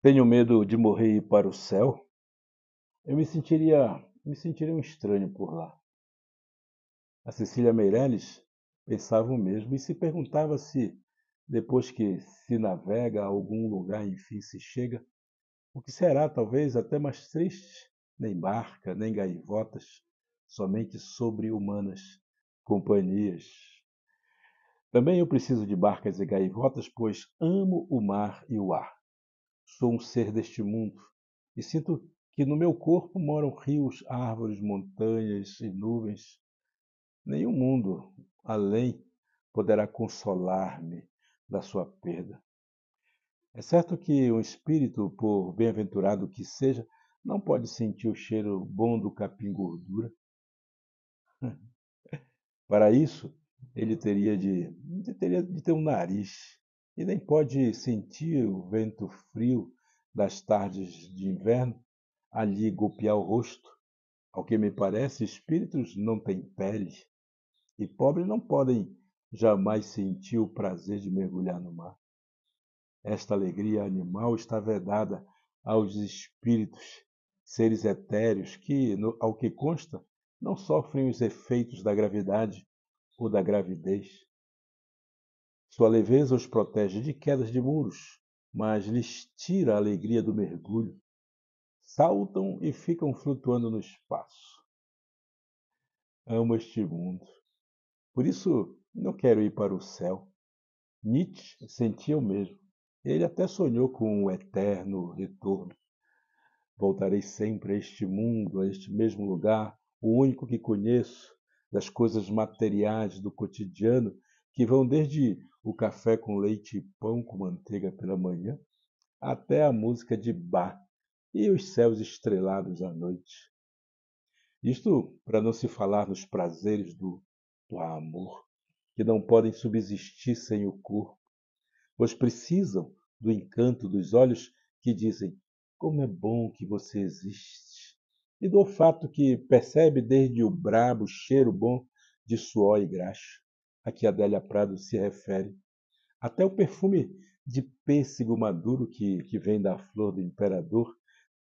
Tenho medo de morrer e ir para o céu? Eu me sentiria, me sentiria um estranho por lá. A Cecília Meirelles pensava o mesmo e se perguntava se, depois que se navega a algum lugar, enfim, se chega, o que será talvez até mais triste, nem barca, nem gaivotas, somente sobre-humanas companhias. Também eu preciso de barcas e gaivotas, pois amo o mar e o ar. Sou um ser deste mundo e sinto que no meu corpo moram rios, árvores, montanhas e nuvens. Nenhum mundo além poderá consolar-me da sua perda. É certo que um espírito, por bem-aventurado que seja, não pode sentir o cheiro bom do capim gordura. Para isso, ele teria de, teria de ter um nariz e nem pode sentir o vento frio das tardes de inverno ali golpear o rosto. Ao que me parece, espíritos não têm pele e pobres não podem jamais sentir o prazer de mergulhar no mar. Esta alegria animal está vedada aos espíritos, seres etéreos que, no, ao que consta, não sofrem os efeitos da gravidade ou da gravidez. Sua leveza os protege de quedas de muros, mas lhes tira a alegria do mergulho. Saltam e ficam flutuando no espaço. Amo este mundo. Por isso não quero ir para o céu. Nietzsche sentia o mesmo. Ele até sonhou com o eterno retorno. Voltarei sempre a este mundo, a este mesmo lugar, o único que conheço, das coisas materiais do cotidiano que vão desde o café com leite e pão com manteiga pela manhã, até a música de bar e os céus estrelados à noite. Isto para não se falar nos prazeres do, do amor, que não podem subsistir sem o corpo, pois precisam do encanto dos olhos que dizem como é bom que você existe, e do olfato que percebe desde o brabo cheiro bom de suor e graxa a que Adélia Prado se refere. Até o perfume de pêssego maduro que, que vem da flor do imperador,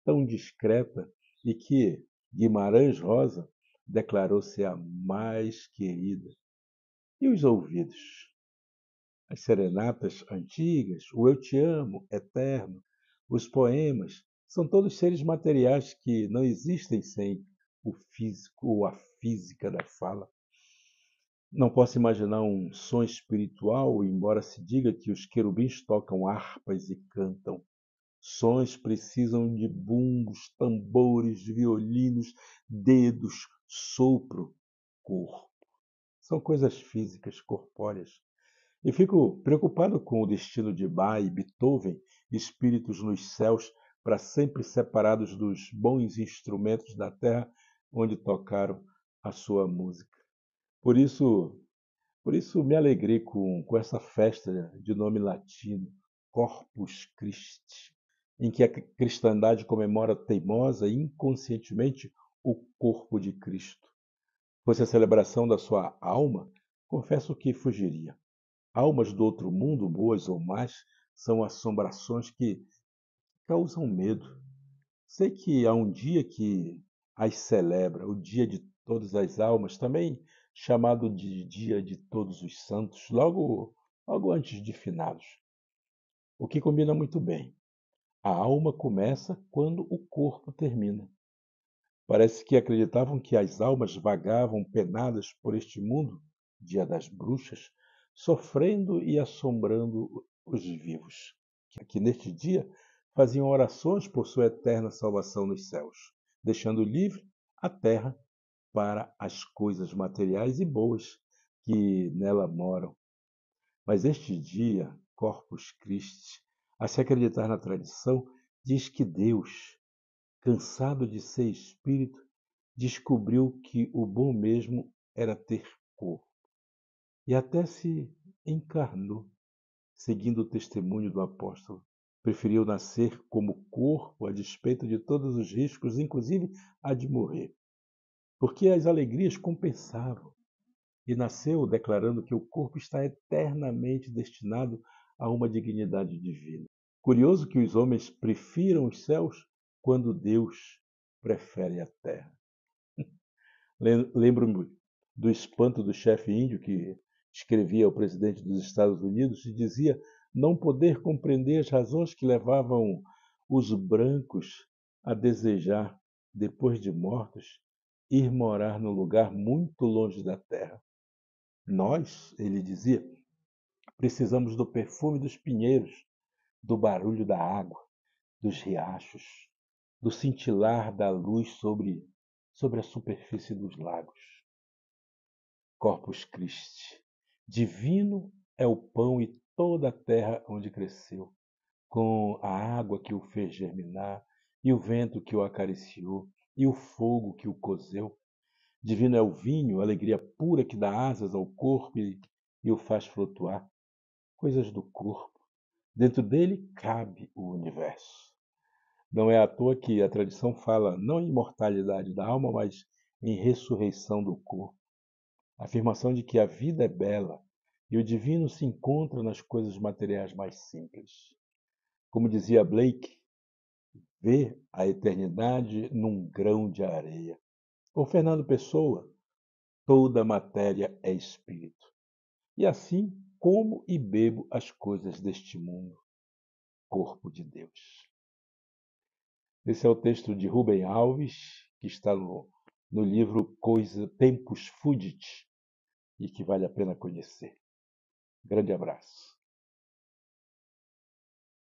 tão discreta e que Guimarães Rosa declarou ser a mais querida. E os ouvidos? As serenatas antigas, o Eu Te Amo, Eterno, os poemas, são todos seres materiais que não existem sem o físico ou a física da fala. Não posso imaginar um som espiritual, embora se diga que os querubins tocam harpas e cantam. Sons precisam de bumbos, tambores, violinos, dedos, sopro, corpo. São coisas físicas, corpóreas. E fico preocupado com o destino de Bach e Beethoven, espíritos nos céus, para sempre separados dos bons instrumentos da terra onde tocaram a sua música. Por isso, por isso me alegrei com, com essa festa de nome latino, Corpus Christi, em que a cristandade comemora teimosa e inconscientemente o corpo de Cristo. Fosse a celebração da sua alma, confesso que fugiria. Almas do outro mundo, boas ou más, são assombrações que causam medo. Sei que há um dia que as celebra, o dia de todas as almas, também chamado de Dia de Todos os Santos, logo, logo antes de finados, o que combina muito bem. A alma começa quando o corpo termina. Parece que acreditavam que as almas vagavam penadas por este mundo, dia das bruxas, sofrendo e assombrando os vivos, que neste dia faziam orações por sua eterna salvação nos céus, deixando livre a terra para as coisas materiais e boas que nela moram. Mas este dia, Corpus Christi, a se acreditar na tradição, diz que Deus, cansado de ser espírito, descobriu que o bom mesmo era ter corpo. E até se encarnou, seguindo o testemunho do apóstolo. Preferiu nascer como corpo a despeito de todos os riscos, inclusive a de morrer porque as alegrias compensavam. E nasceu declarando que o corpo está eternamente destinado a uma dignidade divina. Curioso que os homens prefiram os céus quando Deus prefere a terra. Lembro-me do espanto do chefe índio que escrevia ao presidente dos Estados Unidos e dizia não poder compreender as razões que levavam os brancos a desejar, depois de mortos, ir morar num lugar muito longe da terra. Nós, ele dizia, precisamos do perfume dos pinheiros, do barulho da água, dos riachos, do cintilar da luz sobre, sobre a superfície dos lagos. Corpus Christi, divino é o pão e toda a terra onde cresceu, com a água que o fez germinar e o vento que o acariciou, e o fogo que o cozeu. Divino é o vinho, a alegria pura que dá asas ao corpo e, e o faz flutuar. Coisas do corpo. Dentro dele cabe o universo. Não é à toa que a tradição fala não em imortalidade da alma, mas em ressurreição do corpo. A afirmação de que a vida é bela e o divino se encontra nas coisas materiais mais simples. Como dizia Blake, Vê a eternidade num grão de areia. Ou Fernando Pessoa, toda matéria é espírito. E assim como e bebo as coisas deste mundo, corpo de Deus. Esse é o texto de Rubem Alves, que está no, no livro Coisa Tempos Fudit, e que vale a pena conhecer. Grande abraço.